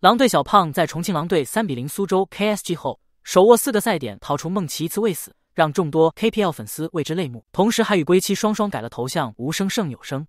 狼队小胖在重庆狼队三比零苏州 K S G 后，手握四个赛点逃出梦奇一次未死，让众多 K P L 粉丝为之泪目，同时还与归期双双改了头像，无声胜有声。